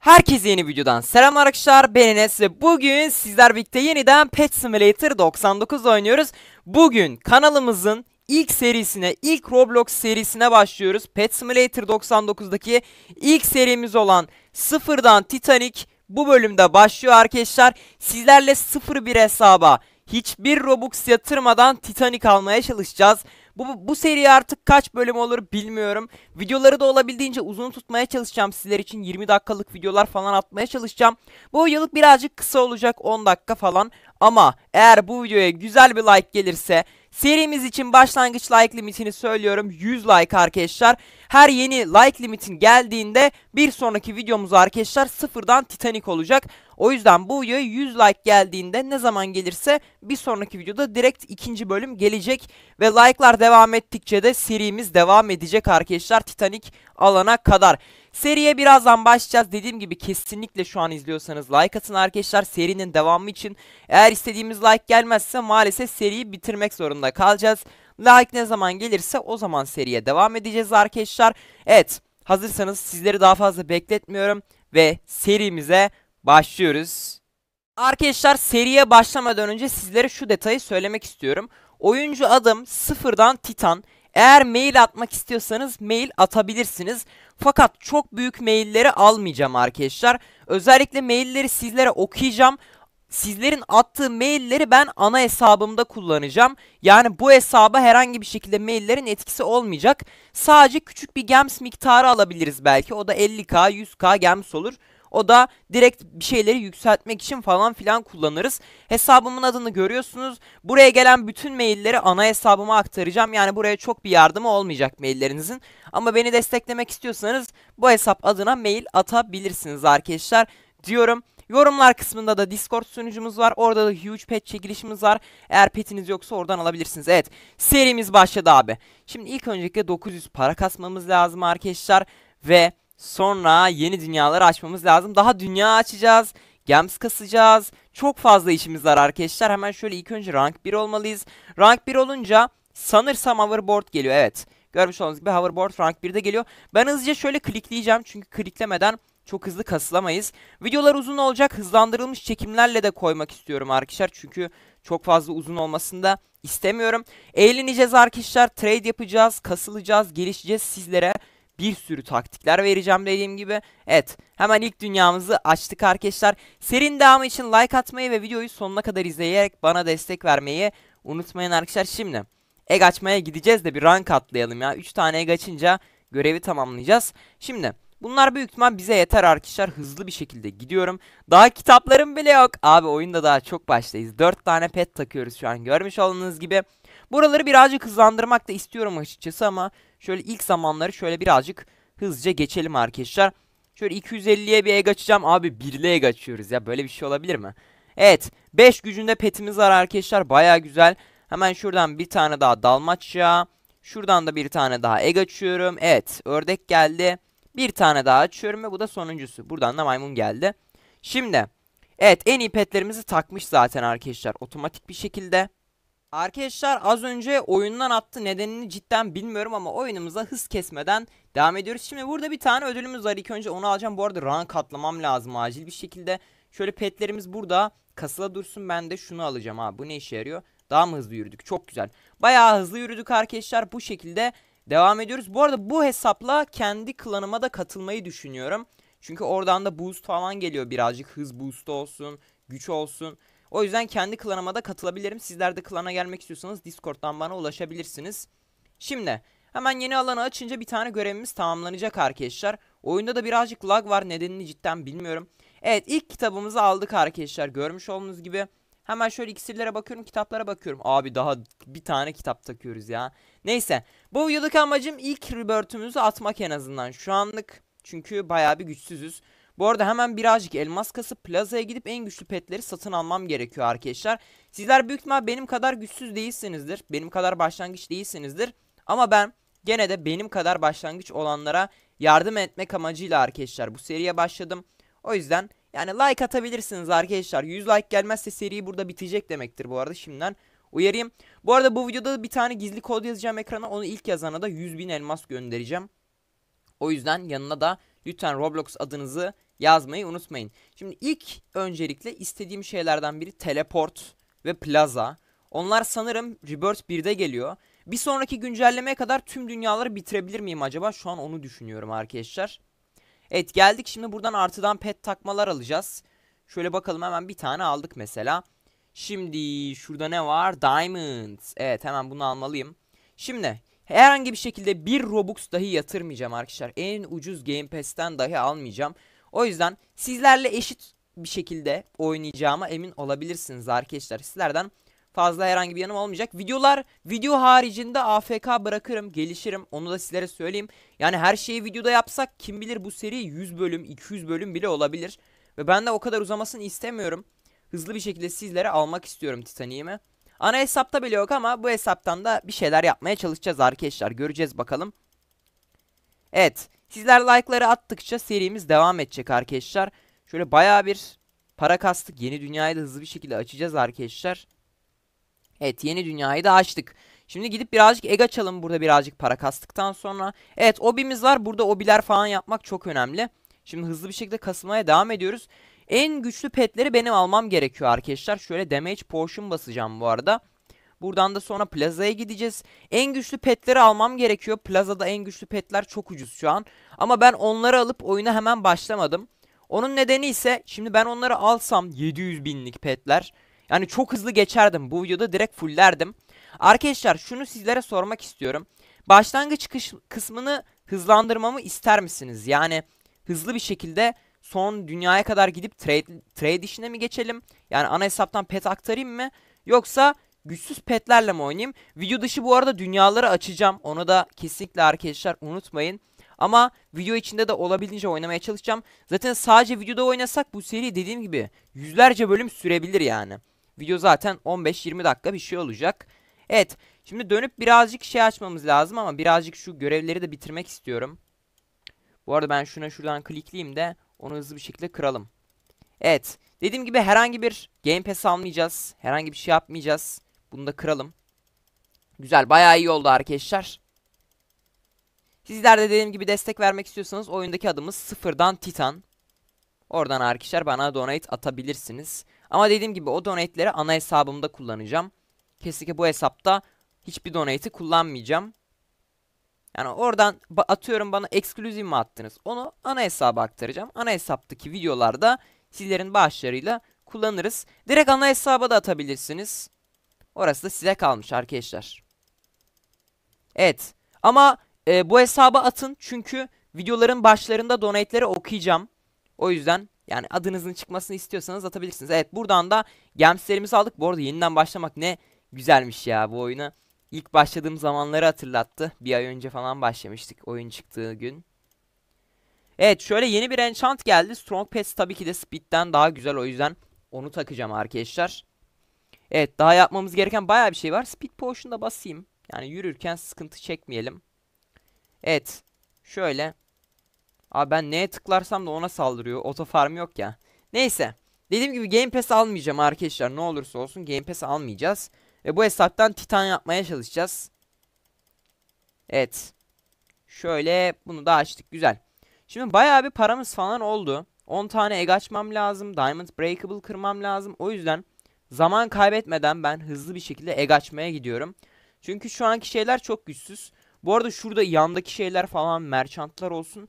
Herkese yeni videodan selam arkadaşlar ben Enes ve bugün sizler birlikte yeniden Pet Simulator 99 oynuyoruz. Bugün kanalımızın ilk serisine, ilk Roblox serisine başlıyoruz. Pet Simulator 99'daki ilk serimiz olan sıfırdan Titanic bu bölümde başlıyor arkadaşlar. Sizlerle 01 hesaba hiçbir Robux yatırmadan Titanic almaya çalışacağız. Bu, bu, bu seri artık kaç bölüm olur bilmiyorum. Videoları da olabildiğince uzun tutmaya çalışacağım sizler için. 20 dakikalık videolar falan atmaya çalışacağım. Bu yıllık birazcık kısa olacak 10 dakika falan. Ama eğer bu videoya güzel bir like gelirse serimiz için başlangıç like limitini söylüyorum 100 like arkadaşlar. Her yeni like limitin geldiğinde bir sonraki videomuz arkadaşlar sıfırdan Titanic olacak. O yüzden bu videoya 100 like geldiğinde ne zaman gelirse bir sonraki videoda direkt ikinci bölüm gelecek. Ve like'lar devam ettikçe de serimiz devam edecek arkadaşlar Titanic alana kadar. Seriye birazdan başlayacağız. Dediğim gibi kesinlikle şu an izliyorsanız like atın arkadaşlar. Serinin devamı için eğer istediğimiz like gelmezse maalesef seriyi bitirmek zorunda kalacağız. Like ne zaman gelirse o zaman seriye devam edeceğiz arkadaşlar. Evet hazırsanız sizleri daha fazla bekletmiyorum ve serimize başlıyoruz. Arkadaşlar seriye başlamadan önce sizlere şu detayı söylemek istiyorum. Oyuncu adım sıfırdan Titan. Eğer mail atmak istiyorsanız mail atabilirsiniz. Fakat çok büyük mailleri almayacağım arkadaşlar. Özellikle mailleri sizlere okuyacağım. Sizlerin attığı mailleri ben ana hesabımda kullanacağım. Yani bu hesaba herhangi bir şekilde maillerin etkisi olmayacak. Sadece küçük bir gems miktarı alabiliriz belki. O da 50k 100k gems olur. O da direkt bir şeyleri yükseltmek için falan filan kullanırız. Hesabımın adını görüyorsunuz. Buraya gelen bütün mailleri ana hesabıma aktaracağım. Yani buraya çok bir yardımı olmayacak maillerinizin. Ama beni desteklemek istiyorsanız bu hesap adına mail atabilirsiniz arkadaşlar diyorum. Yorumlar kısmında da Discord sunucumuz var. Orada da huge pet çekilişimiz var. Eğer petiniz yoksa oradan alabilirsiniz. Evet serimiz başladı abi. Şimdi ilk öncelikle 900 para kasmamız lazım arkadaşlar. Ve Sonra yeni dünyalar açmamız lazım. Daha dünya açacağız. Gems kasacağız. Çok fazla işimiz var arkadaşlar. Hemen şöyle ilk önce rank 1 olmalıyız. Rank 1 olunca sanırsam hoverboard geliyor. Evet. Görmüş olduğunuz gibi hoverboard rank 1'de geliyor. Ben hızlıca şöyle klikleyeceğim. Çünkü kliklemeden çok hızlı kasılamayız. Videolar uzun olacak. Hızlandırılmış çekimlerle de koymak istiyorum arkadaşlar. Çünkü çok fazla uzun olmasını da istemiyorum. Eğleneceğiz arkadaşlar. Trade yapacağız. Kasılacağız. Gelişeceğiz sizlere bir sürü taktikler vereceğim dediğim gibi. Evet hemen ilk dünyamızı açtık arkadaşlar. Serinin devamı için like atmayı ve videoyu sonuna kadar izleyerek bana destek vermeyi unutmayın arkadaşlar. Şimdi egg açmaya gideceğiz de bir rank atlayalım ya. 3 tane egg açınca görevi tamamlayacağız. Şimdi bunlar büyük ihtimal bize yeter arkadaşlar. Hızlı bir şekilde gidiyorum. Daha kitaplarım bile yok. Abi oyunda daha çok baştayız. 4 tane pet takıyoruz şu an görmüş olduğunuz gibi. Buraları birazcık hızlandırmak da istiyorum açıkçası ama şöyle ilk zamanları şöyle birazcık hızlıca geçelim arkadaşlar. Şöyle 250'ye bir egg açacağım. Abi 1 egg açıyoruz ya. Böyle bir şey olabilir mi? Evet. 5 gücünde petimiz var arkadaşlar. Baya güzel. Hemen şuradan bir tane daha dalmaçya. Şuradan da bir tane daha egg açıyorum. Evet. Ördek geldi. Bir tane daha açıyorum ve bu da sonuncusu. Buradan da maymun geldi. Şimdi. Evet en iyi petlerimizi takmış zaten arkadaşlar. Otomatik bir şekilde. Arkadaşlar az önce oyundan attı nedenini cidden bilmiyorum ama oyunumuza hız kesmeden devam ediyoruz. Şimdi burada bir tane ödülümüz var ilk önce onu alacağım. Bu arada rank katlamam lazım acil bir şekilde. Şöyle petlerimiz burada kasıla dursun ben de şunu alacağım ha bu ne işe yarıyor? Daha mı hızlı yürüdük çok güzel. Bayağı hızlı yürüdük arkadaşlar bu şekilde devam ediyoruz. Bu arada bu hesapla kendi klanıma da katılmayı düşünüyorum. Çünkü oradan da boost falan geliyor birazcık hız boostu olsun güç olsun. O yüzden kendi klanıma da katılabilirim. Sizler de klana gelmek istiyorsanız Discord'dan bana ulaşabilirsiniz. Şimdi hemen yeni alanı açınca bir tane görevimiz tamamlanacak arkadaşlar. Oyunda da birazcık lag var nedenini cidden bilmiyorum. Evet ilk kitabımızı aldık arkadaşlar görmüş olduğunuz gibi. Hemen şöyle iksirlere bakıyorum kitaplara bakıyorum. Abi daha bir tane kitap takıyoruz ya. Neyse bu videodaki amacım ilk rebirth'ümüzü atmak en azından şu anlık. Çünkü bayağı bir güçsüzüz. Bu arada hemen birazcık elmas kasıp plazaya gidip en güçlü petleri satın almam gerekiyor arkadaşlar. Sizler büyük ihtimal benim kadar güçsüz değilsinizdir. Benim kadar başlangıç değilsinizdir. Ama ben gene de benim kadar başlangıç olanlara yardım etmek amacıyla arkadaşlar bu seriye başladım. O yüzden yani like atabilirsiniz arkadaşlar. 100 like gelmezse seriyi burada bitecek demektir bu arada şimdiden uyarayım. Bu arada bu videoda bir tane gizli kod yazacağım ekrana. Onu ilk yazana da 100.000 elmas göndereceğim. O yüzden yanına da lütfen Roblox adınızı yazmayı unutmayın. Şimdi ilk öncelikle istediğim şeylerden biri teleport ve plaza. Onlar sanırım Rebirth 1'de geliyor. Bir sonraki güncellemeye kadar tüm dünyaları bitirebilir miyim acaba? Şu an onu düşünüyorum arkadaşlar. Evet geldik şimdi buradan artıdan pet takmalar alacağız. Şöyle bakalım hemen bir tane aldık mesela. Şimdi şurada ne var? Diamonds. Evet hemen bunu almalıyım. Şimdi Herhangi bir şekilde bir Robux dahi yatırmayacağım arkadaşlar. En ucuz Game Pass'ten dahi almayacağım. O yüzden sizlerle eşit bir şekilde oynayacağıma emin olabilirsiniz arkadaşlar. Sizlerden fazla herhangi bir yanım olmayacak. Videolar video haricinde AFK bırakırım, gelişirim. Onu da sizlere söyleyeyim. Yani her şeyi videoda yapsak kim bilir bu seri 100 bölüm, 200 bölüm bile olabilir. Ve ben de o kadar uzamasını istemiyorum. Hızlı bir şekilde sizlere almak istiyorum Titanic'imi. Ana hesapta bile yok ama bu hesaptan da bir şeyler yapmaya çalışacağız arkadaşlar. Göreceğiz bakalım. Evet. Sizler like'ları attıkça serimiz devam edecek arkadaşlar. Şöyle baya bir para kastık. Yeni dünyayı da hızlı bir şekilde açacağız arkadaşlar. Evet yeni dünyayı da açtık. Şimdi gidip birazcık egg açalım burada birazcık para kastıktan sonra. Evet obimiz var. Burada obiler falan yapmak çok önemli. Şimdi hızlı bir şekilde kasılmaya devam ediyoruz. En güçlü petleri benim almam gerekiyor arkadaşlar. Şöyle damage portion basacağım bu arada. Buradan da sonra plazaya gideceğiz. En güçlü petleri almam gerekiyor. Plazada en güçlü petler çok ucuz şu an. Ama ben onları alıp oyuna hemen başlamadım. Onun nedeni ise şimdi ben onları alsam 700 binlik petler. Yani çok hızlı geçerdim. Bu videoda direkt fulllerdim. Arkadaşlar şunu sizlere sormak istiyorum. Başlangıç kısmını hızlandırmamı ister misiniz? Yani hızlı bir şekilde son dünyaya kadar gidip trade, trade işine mi geçelim? Yani ana hesaptan pet aktarayım mı? Yoksa güçsüz petlerle mi oynayayım? Video dışı bu arada dünyaları açacağım. Onu da kesinlikle arkadaşlar unutmayın. Ama video içinde de olabildiğince oynamaya çalışacağım. Zaten sadece videoda oynasak bu seri dediğim gibi yüzlerce bölüm sürebilir yani. Video zaten 15-20 dakika bir şey olacak. Evet şimdi dönüp birazcık şey açmamız lazım ama birazcık şu görevleri de bitirmek istiyorum. Bu arada ben şuna şuradan klikleyeyim de onu hızlı bir şekilde kıralım. Evet. Dediğim gibi herhangi bir Game Pass almayacağız. Herhangi bir şey yapmayacağız. Bunu da kıralım. Güzel. Bayağı iyi oldu arkadaşlar. Sizler de dediğim gibi destek vermek istiyorsanız oyundaki adımız sıfırdan Titan. Oradan arkadaşlar bana donate atabilirsiniz. Ama dediğim gibi o donate'leri ana hesabımda kullanacağım. Kesinlikle bu hesapta hiçbir donate'i kullanmayacağım. Yani oradan atıyorum bana exclusive mi attınız? Onu ana hesaba aktaracağım. Ana hesaptaki videolarda sizlerin bağışlarıyla kullanırız. Direkt ana hesaba da atabilirsiniz. Orası da size kalmış arkadaşlar. Evet. Ama e, bu hesaba atın çünkü videoların başlarında donate'leri okuyacağım. O yüzden yani adınızın çıkmasını istiyorsanız atabilirsiniz. Evet buradan da gemslerimizi aldık. Bu arada yeniden başlamak ne güzelmiş ya bu oyuna. İlk başladığım zamanları hatırlattı. Bir ay önce falan başlamıştık oyun çıktığı gün. Evet şöyle yeni bir enchant geldi. Strong Pass tabii ki de Speed'den daha güzel o yüzden onu takacağım arkadaşlar. Evet daha yapmamız gereken baya bir şey var. Speed Potion'da basayım. Yani yürürken sıkıntı çekmeyelim. Evet şöyle. Abi ben neye tıklarsam da ona saldırıyor. Oto farm yok ya. Neyse. Dediğim gibi Game Pass almayacağım arkadaşlar. Ne olursa olsun Game Pass almayacağız. Ve bu hesaptan titan yapmaya çalışacağız. Evet. Şöyle bunu da açtık. Güzel. Şimdi bayağı bir paramız falan oldu. 10 tane egg açmam lazım. Diamond breakable kırmam lazım. O yüzden zaman kaybetmeden ben hızlı bir şekilde egg açmaya gidiyorum. Çünkü şu anki şeyler çok güçsüz. Bu arada şurada yandaki şeyler falan merchantlar olsun.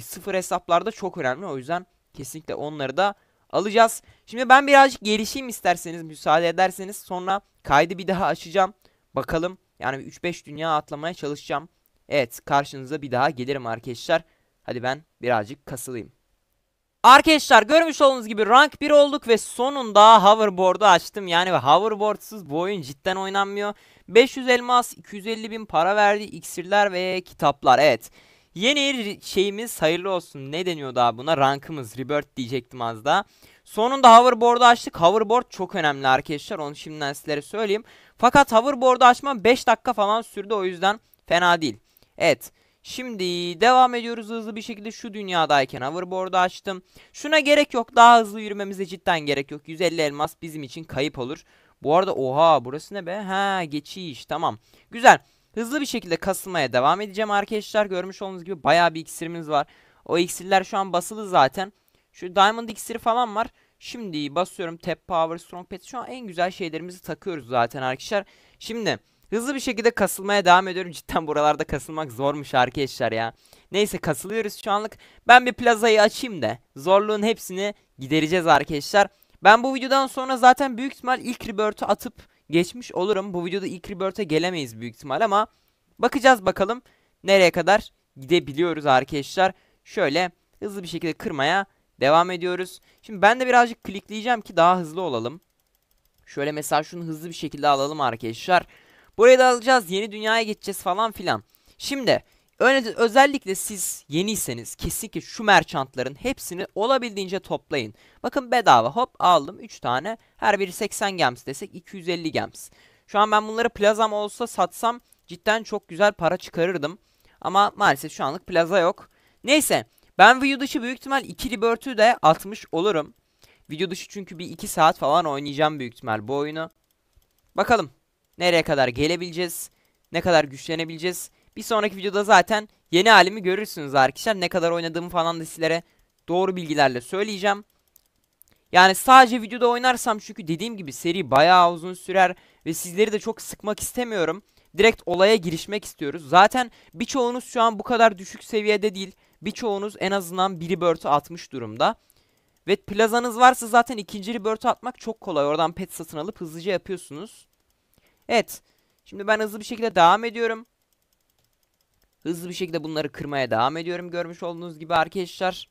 Sıfır hesaplarda çok önemli. O yüzden kesinlikle onları da alacağız. Şimdi ben birazcık gelişeyim isterseniz müsaade ederseniz. Sonra kaydı bir daha açacağım. Bakalım yani 3-5 dünya atlamaya çalışacağım. Evet karşınıza bir daha gelirim arkadaşlar. Hadi ben birazcık kasılayım. Arkadaşlar görmüş olduğunuz gibi rank 1 olduk ve sonunda hoverboard'u açtım. Yani hoverboardsız bu oyun cidden oynanmıyor. 500 elmas, 250 bin para verdi, iksirler ve kitaplar. Evet. Yeni şeyimiz hayırlı olsun. Ne deniyor daha buna? Rankımız Rebirth diyecektim az daha. Sonunda hoverboard'u açtık. Hoverboard çok önemli arkadaşlar. Onu şimdiden sizlere söyleyeyim. Fakat hoverboard'u açma 5 dakika falan sürdü. O yüzden fena değil. Evet. Şimdi devam ediyoruz hızlı bir şekilde şu dünyadayken hoverboard'u açtım. Şuna gerek yok. Daha hızlı yürümemize cidden gerek yok. 150 elmas bizim için kayıp olur. Bu arada oha burası ne be? Ha geçiş tamam. Güzel. Hızlı bir şekilde kasılmaya devam edeceğim arkadaşlar. Görmüş olduğunuz gibi baya bir iksirimiz var. O iksirler şu an basılı zaten. Şu diamond iksiri falan var. Şimdi basıyorum tap power strong pet. Şu an en güzel şeylerimizi takıyoruz zaten arkadaşlar. Şimdi hızlı bir şekilde kasılmaya devam ediyorum. Cidden buralarda kasılmak zormuş arkadaşlar ya. Neyse kasılıyoruz şu anlık. Ben bir plazayı açayım da zorluğun hepsini gidereceğiz arkadaşlar. Ben bu videodan sonra zaten büyük ihtimal ilk rebirth'ü atıp geçmiş olurum. Bu videoda ilk Rebirth'e gelemeyiz büyük ihtimal ama bakacağız bakalım nereye kadar gidebiliyoruz arkadaşlar. Şöyle hızlı bir şekilde kırmaya devam ediyoruz. Şimdi ben de birazcık klikleyeceğim ki daha hızlı olalım. Şöyle mesela şunu hızlı bir şekilde alalım arkadaşlar. Burayı da alacağız. Yeni dünyaya geçeceğiz falan filan. Şimdi Öyle, özellikle siz yeniyseniz kesinlikle şu merchantların hepsini olabildiğince toplayın. Bakın bedava hop aldım 3 tane. Her biri 80 gems desek 250 gems. Şu an ben bunları plazam olsa satsam cidden çok güzel para çıkarırdım. Ama maalesef şu anlık plaza yok. Neyse ben video dışı büyük ihtimal 2 Liberty'ü de atmış olurum. Video dışı çünkü bir 2 saat falan oynayacağım büyük ihtimal bu oyunu. Bakalım nereye kadar gelebileceğiz, ne kadar güçlenebileceğiz. Bir sonraki videoda zaten yeni halimi görürsünüz arkadaşlar. Ne kadar oynadığımı falan da sizlere doğru bilgilerle söyleyeceğim. Yani sadece videoda oynarsam çünkü dediğim gibi seri bayağı uzun sürer ve sizleri de çok sıkmak istemiyorum. Direkt olaya girişmek istiyoruz. Zaten birçoğunuz şu an bu kadar düşük seviyede değil. Birçoğunuz en azından biri börtü atmış durumda. Ve plazanız varsa zaten ikinci rebirth'ı atmak çok kolay. Oradan pet satın alıp hızlıca yapıyorsunuz. Evet. Şimdi ben hızlı bir şekilde devam ediyorum. Hızlı bir şekilde bunları kırmaya devam ediyorum görmüş olduğunuz gibi arkadaşlar.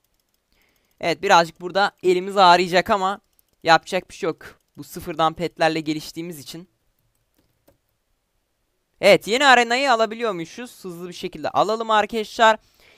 Evet birazcık burada elimiz ağrıyacak ama yapacak bir şey yok. Bu sıfırdan petlerle geliştiğimiz için. Evet yeni arenayı alabiliyormuşuz. Hızlı bir şekilde alalım arkadaşlar.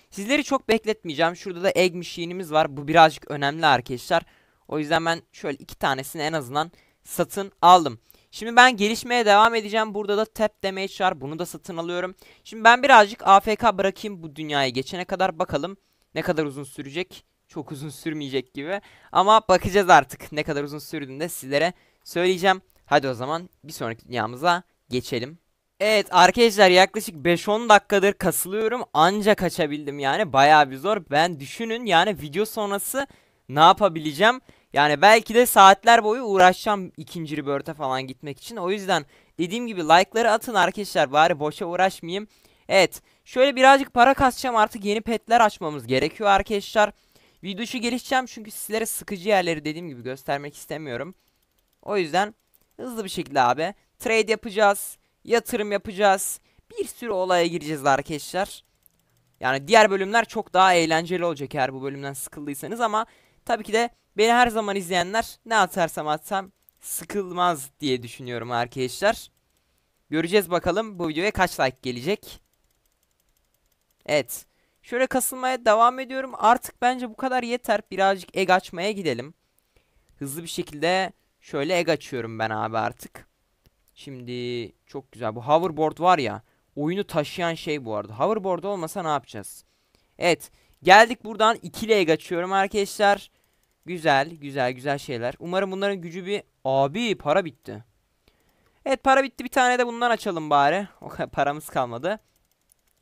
Sizleri çok bekletmeyeceğim. Şurada da egg machine'imiz var. Bu birazcık önemli arkadaşlar. O yüzden ben şöyle iki tanesini en azından satın aldım. Şimdi ben gelişmeye devam edeceğim. Burada da tap damage var. Bunu da satın alıyorum. Şimdi ben birazcık AFK bırakayım bu dünyaya geçene kadar bakalım ne kadar uzun sürecek. Çok uzun sürmeyecek gibi. Ama bakacağız artık ne kadar uzun sürdüğünü de sizlere söyleyeceğim. Hadi o zaman bir sonraki dünyamıza geçelim. Evet arkadaşlar yaklaşık 5-10 dakikadır kasılıyorum ancak açabildim yani baya bir zor. Ben düşünün yani video sonrası ne yapabileceğim. Yani belki de saatler boyu uğraşacağım ikinci rebirth'e falan gitmek için. O yüzden dediğim gibi like'ları atın arkadaşlar bari boşa uğraşmayayım. Evet şöyle birazcık para kasacağım artık yeni petler açmamız gerekiyor arkadaşlar. Video gelişeceğim çünkü sizlere sıkıcı yerleri dediğim gibi göstermek istemiyorum. O yüzden hızlı bir şekilde abi trade yapacağız, yatırım yapacağız. Bir sürü olaya gireceğiz arkadaşlar. Yani diğer bölümler çok daha eğlenceli olacak eğer bu bölümden sıkıldıysanız ama Tabii ki de beni her zaman izleyenler ne atarsam atsam sıkılmaz diye düşünüyorum arkadaşlar. Göreceğiz bakalım bu videoya kaç like gelecek. Evet. Şöyle kasılmaya devam ediyorum. Artık bence bu kadar yeter. Birazcık egg açmaya gidelim. Hızlı bir şekilde şöyle egg açıyorum ben abi artık. Şimdi çok güzel. Bu hoverboard var ya. Oyunu taşıyan şey bu arada. Hoverboard olmasa ne yapacağız? Evet. Geldik buradan ikili egg açıyorum arkadaşlar. Güzel, güzel, güzel şeyler. Umarım bunların gücü bir... Abi para bitti. Evet para bitti. Bir tane de bundan açalım bari. O kadar paramız kalmadı.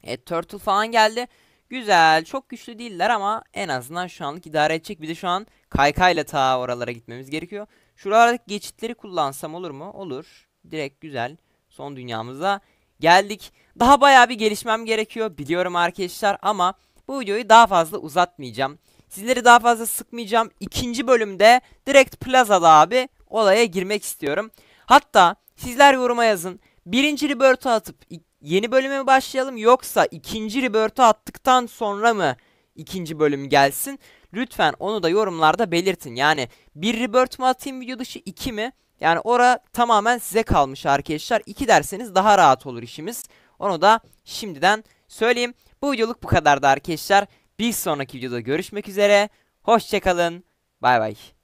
Evet Turtle falan geldi. Güzel. Çok güçlü değiller ama en azından şu anlık idare edecek. Bir de şu an kaykayla ta oralara gitmemiz gerekiyor. Şuralardaki geçitleri kullansam olur mu? Olur. Direkt güzel. Son dünyamıza geldik. Daha baya bir gelişmem gerekiyor biliyorum arkadaşlar ama bu videoyu daha fazla uzatmayacağım. Sizleri daha fazla sıkmayacağım. İkinci bölümde direkt plazada abi olaya girmek istiyorum. Hatta sizler yoruma yazın. Birinci Rebirth'ı atıp yeni bölüme mi başlayalım yoksa ikinci Rebirth'ı attıktan sonra mı ikinci bölüm gelsin? Lütfen onu da yorumlarda belirtin. Yani bir Rebirth mı atayım video dışı iki mi? Yani ora tamamen size kalmış arkadaşlar. İki derseniz daha rahat olur işimiz. Onu da şimdiden söyleyeyim. Bu videoluk bu kadardı arkadaşlar. Bir sonraki videoda görüşmek üzere. Hoşçakalın. Bay bay.